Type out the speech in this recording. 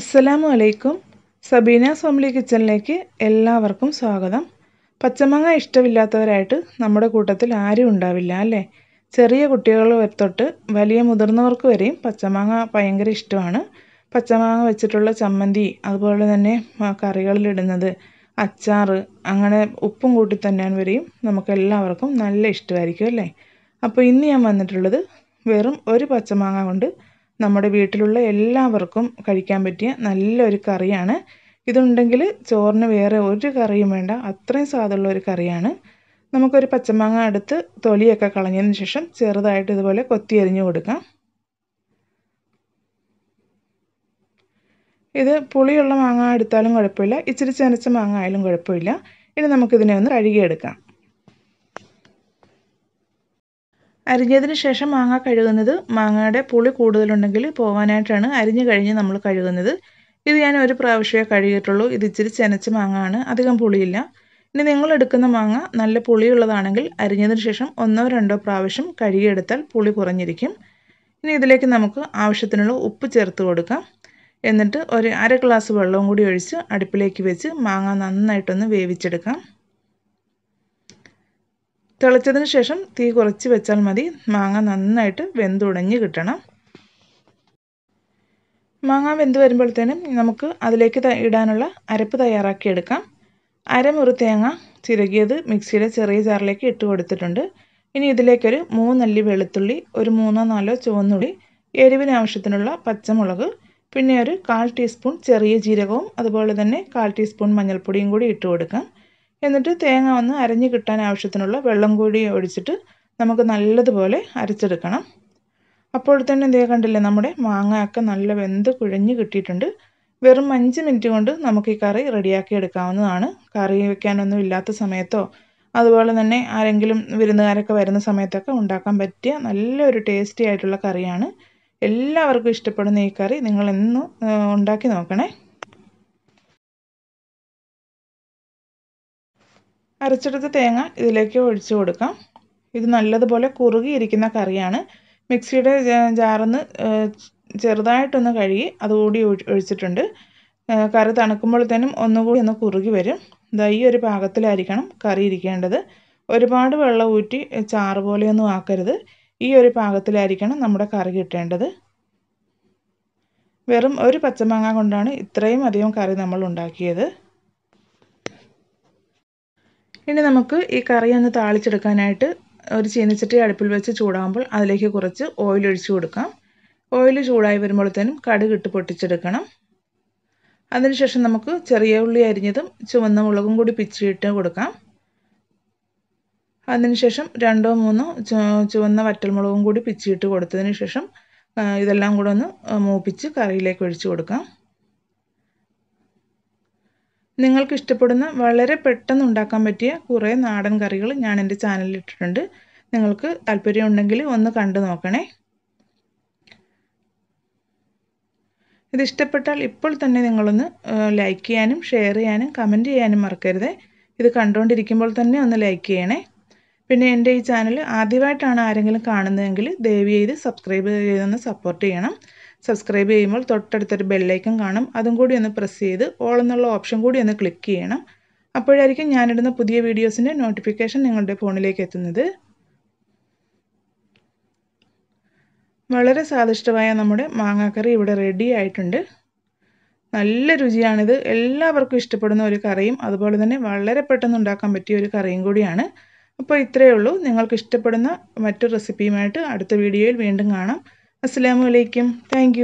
അസ്സലാമു അലൈക്കും സബീന സോംലി കിച്ചണിലേക്ക് എല്ലാവർക്കും സ്വാഗതം പച്ചമാങ്ങ ഇഷ്ടമില്ലാത്തവരായിട്ട് നമ്മുടെ കൂട്ടത്തിൽ ആരും ഉണ്ടാവില്ല അല്ലേ ചെറിയ കുട്ടികൾ തൊട്ട് വലിയ മുതിർന്നവർക്ക് വരെയും പച്ചമാങ്ങ ഭയങ്കര ഇഷ്ടമാണ് പച്ചമാങ്ങ വെച്ചിട്ടുള്ള ചമ്മന്തി അതുപോലെ തന്നെ കറികളിലിടുന്നത് അച്ചാർ അങ്ങനെ ഉപ്പും കൂട്ടി തന്നെ വരെയും നമുക്ക് എല്ലാവർക്കും നല്ല ഇഷ്ടമായിരിക്കും അല്ലേ അപ്പോൾ ഇന്ന് ഞാൻ വന്നിട്ടുള്ളത് വെറും ഒരു പച്ചമാങ്ങ കൊണ്ട് നമ്മുടെ വീട്ടിലുള്ള എല്ലാവർക്കും കഴിക്കാൻ പറ്റിയ നല്ലൊരു കറിയാണ് ഇതുണ്ടെങ്കിൽ ചോറിന് വേറെ ഒരു കറിയും വേണ്ട അത്രയും സ്വാദുള്ള ഒരു കറിയാണ് നമുക്കൊരു പച്ചമാങ്ങ എടുത്ത് തൊലിയൊക്കെ കളഞ്ഞതിന് ശേഷം ചെറുതായിട്ട് ഇതുപോലെ കൊത്തി എറിഞ്ഞു കൊടുക്കാം ഇത് പുളിയുള്ള മാങ്ങ എടുത്താലും കുഴപ്പമില്ല ഇച്ചിരി ചനച്ച മാങ്ങ ആയാലും കുഴപ്പമില്ല ഇനി നമുക്കിതിനെ ഒന്ന് കഴുകിയെടുക്കാം അരിഞ്ഞതിന് ശേഷം മാങ്ങ കഴുകുന്നത് മാങ്ങയുടെ പുളി കൂടുതലുണ്ടെങ്കിൽ പോകാനായിട്ടാണ് അരിഞ്ഞു കഴിഞ്ഞ് നമ്മൾ കഴുകുന്നത് ഇത് ഞാൻ ഒരു പ്രാവശ്യമേ കഴുകിയിട്ടുള്ളൂ ഇത് ഇച്ചിരി മാങ്ങ മാങ്ങയാണ് അധികം പുളിയില്ല ഇനി നിങ്ങൾ എടുക്കുന്ന മാങ്ങ നല്ല പുളിയുള്ളതാണെങ്കിൽ അരിഞ്ഞതിന് ശേഷം ഒന്നോ രണ്ടോ പ്രാവശ്യം കഴുകിയെടുത്താൽ പുളി കുറഞ്ഞിരിക്കും ഇനി ഇതിലേക്ക് നമുക്ക് ആവശ്യത്തിനുള്ള ഉപ്പ് ചേർത്ത് കൊടുക്കാം എന്നിട്ട് ഒരു അര ഗ്ലാസ് വെള്ളവും കൂടി ഒഴിച്ച് അടുപ്പിലേക്ക് വെച്ച് മാങ്ങ നന്നായിട്ടൊന്ന് വേവിച്ചെടുക്കാം തിളച്ചതിന് ശേഷം തീ കുറച്ച് വെച്ചാൽ മതി മാങ്ങ നന്നായിട്ട് വെന്തുടഞ്ഞ് കിട്ടണം മാങ്ങ വെന്ത് വരുമ്പോഴത്തേനും നമുക്ക് അതിലേക്ക് ഇടാനുള്ള അരപ്പ് തയ്യാറാക്കിയെടുക്കാം അരമുറി തേങ്ങ ചിരകിയത് മിക്സിയുടെ ചെറിയ ജാറിലേക്ക് ഇട്ട് കൊടുത്തിട്ടുണ്ട് ഇനി ഇതിലേക്കൊരു മൂന്നല്ലി വെളുത്തുള്ളി ഒരു മൂന്നോ നാലോ ചുവന്നുള്ളി എരിവിന് ആവശ്യത്തിനുള്ള പച്ചമുളക് പിന്നെ ഒരു കാൽ ടീസ്പൂൺ ചെറിയ ജീരകവും അതുപോലെ തന്നെ കാൽ ടീസ്പൂൺ മഞ്ഞൾപ്പൊടിയും കൂടി ഇട്ട് കൊടുക്കാം എന്നിട്ട് തേങ്ങ ഒന്ന് അരഞ്ഞു കിട്ടാൻ ആവശ്യത്തിനുള്ള വെള്ളം കൂടി ഒഴിച്ചിട്ട് നമുക്ക് നല്ലതുപോലെ അരച്ചെടുക്കണം അപ്പോൾ തന്നെ ഇതേ കണ്ടില്ലേ നമ്മുടെ മാങ്ങയൊക്കെ നല്ല വെന്ത് കുഴഞ്ഞ് കിട്ടിയിട്ടുണ്ട് വെറും അഞ്ച് മിനിറ്റ് കൊണ്ട് നമുക്ക് ഈ കറി റെഡിയാക്കി എടുക്കാവുന്നതാണ് കറി വെക്കാനൊന്നും ഇല്ലാത്ത സമയത്തോ അതുപോലെ തന്നെ ആരെങ്കിലും വിരുന്നുകാരൊക്കെ വരുന്ന സമയത്തൊക്കെ ഉണ്ടാക്കാൻ പറ്റിയ നല്ലൊരു ടേസ്റ്റി ആയിട്ടുള്ള കറിയാണ് എല്ലാവർക്കും ഇഷ്ടപ്പെടുന്ന ഈ കറി നിങ്ങളെന്നും ഉണ്ടാക്കി നോക്കണേ അരച്ചെടുത്ത തേങ്ങ ഇതിലേക്ക് ഒഴിച്ചു കൊടുക്കാം ഇത് നല്ലതുപോലെ കുറുകിയിരിക്കുന്ന കറിയാണ് മിക്സിയുടെ ജാറിന്ന് ചെറുതായിട്ടൊന്ന് കഴുകി അതുകൂടി ഒഴിച്ചിട്ടുണ്ട് കറി തണുക്കുമ്പോഴത്തേനും ഒന്നുകൂടി ഒന്ന് കുറുകി വരും ഇതാ ഈ ഒരു പാകത്തിലായിരിക്കണം കറി ഇരിക്കേണ്ടത് ഒരുപാട് വെള്ളം ഊറ്റി ചാറ് പോലെയൊന്നും ആക്കരുത് ഈ ഒരു പാകത്തിലായിരിക്കണം നമ്മുടെ കറി കിട്ടേണ്ടത് വെറും ഒരു പച്ചമാങ്ങ കൊണ്ടാണ് ഇത്രയും അധികം കറി നമ്മൾ ഉണ്ടാക്കിയത് ഇനി നമുക്ക് ഈ കറി ഒന്ന് താളിച്ചെടുക്കാനായിട്ട് ഒരു ചീനച്ചട്ടി അടുപ്പിൽ വെച്ച് ചൂടാകുമ്പോൾ അതിലേക്ക് കുറച്ച് ഓയിൽ ഒഴിച്ചു കൊടുക്കാം ഓയിൽ ചൂടായി വരുമ്പോഴത്തേനും കടുക് ഇട്ട് പൊട്ടിച്ചെടുക്കണം അതിനുശേഷം നമുക്ക് ചെറിയ ഉള്ളി അരിഞ്ഞതും ചുവന്ന മുളകും കൂടി പിച്ചിയിട്ട് കൊടുക്കാം അതിനുശേഷം രണ്ടോ മൂന്നോ ചുവന്ന വറ്റൽമുളകും കൂടി പിച്ചിയിട്ട് കൊടുത്തതിന് ശേഷം ഇതെല്ലാം കൂടെ ഒന്ന് മൂപ്പിച്ച് കറിയിലേക്ക് ഒഴിച്ചു കൊടുക്കാം നിങ്ങൾക്ക് ഇഷ്ടപ്പെടുന്ന വളരെ പെട്ടെന്ന് ഉണ്ടാക്കാൻ പറ്റിയ കുറേ നാടൻ കറികൾ ഞാൻ എൻ്റെ ചാനലിൽ ഇട്ടിട്ടുണ്ട് നിങ്ങൾക്ക് താല്പര്യമുണ്ടെങ്കിൽ ഒന്ന് കണ്ടു നോക്കണേ ഇത് ഇഷ്ടപ്പെട്ടാൽ ഇപ്പോൾ തന്നെ നിങ്ങളൊന്ന് ലൈക്ക് ചെയ്യാനും ഷെയർ ചെയ്യാനും കമൻറ്റ് ചെയ്യാനും മറക്കരുത് ഇത് കണ്ടുകൊണ്ടിരിക്കുമ്പോൾ തന്നെ ഒന്ന് ലൈക്ക് ചെയ്യണേ പിന്നെ എൻ്റെ ഈ ചാനൽ ആദ്യമായിട്ടാണ് ആരെങ്കിലും കാണുന്നതെങ്കിൽ ദയവ് ചെയ്ത് സബ്സ്ക്രൈബ് ചെയ്തൊന്ന് സപ്പോർട്ട് ചെയ്യണം സബ്സ്ക്രൈബ് ചെയ്യുമ്പോൾ തൊട്ടടുത്തൊരു ബെല്ലൈക്കൺ കാണും അതും കൂടി ഒന്ന് പ്രസ് ചെയ്ത് ഓൾ എന്നുള്ള ഓപ്ഷൻ കൂടി ഒന്ന് ക്ലിക്ക് ചെയ്യണം അപ്പോഴായിരിക്കും ഞാനിടുന്ന പുതിയ വീഡിയോസിൻ്റെ നോട്ടിഫിക്കേഷൻ നിങ്ങളുടെ ഫോണിലേക്ക് എത്തുന്നത് വളരെ സ്വാദിഷ്ടമായ നമ്മുടെ മാങ്ങാക്കറി ഇവിടെ റെഡി ആയിട്ടുണ്ട് നല്ല രുചിയാണിത് എല്ലാവർക്കും ഇഷ്ടപ്പെടുന്ന ഒരു കറിയും അതുപോലെ തന്നെ വളരെ പെട്ടെന്ന് ഉണ്ടാക്കാൻ പറ്റിയ ഒരു കറിയും കൂടിയാണ് അപ്പോൾ ഇത്രയേ ഉള്ളൂ നിങ്ങൾക്ക് ഇഷ്ടപ്പെടുന്ന മറ്റു റെസിപ്പിയുമായിട്ട് അടുത്ത വീഡിയോയിൽ വീണ്ടും കാണാം അലൈക്കും താങ്ക്